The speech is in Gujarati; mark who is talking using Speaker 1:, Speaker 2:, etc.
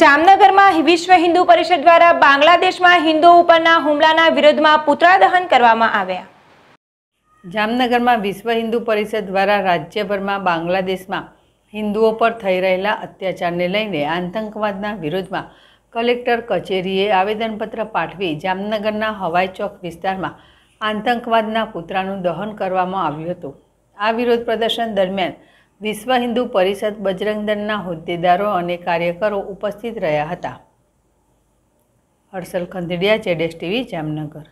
Speaker 1: જામનગરમાં વિશ્વ હિન્દુ પરિષદ દ્વારા બાંગ્લાદેશમાં હિન્દુ ઉપરના હુમલાના
Speaker 2: વિરોધમાં પુતળા દહન કરવામાં આવ્યા જામનગરમાં વિશ્વ હિન્દુ પરિષદ દ્વારા રાજ્યભરમાં બાંગ્લાદેશમાં હિન્દુઓ પર થઈ રહેલા અત્યાચારને લઈને આતંકવાદના વિરોધમાં કલેક્ટર કચેરીએ આવેદનપત્ર પાઠવી જામનગરના હવાઈ ચોક વિસ્તારમાં આતંકવાદના પુતળાનું દહન કરવામાં આવ્યું હતું આ વિરોધ પ્રદર્શન દરમિયાન વિશ્વ હિન્દુ પરિષદ બજરંગ હોદ્દેદારો અને કાર્યકરો ઉપસ્થિત રહ્યા હતા હર્ષલ ખંદડિયા જેડેશ ટીવી જામનગર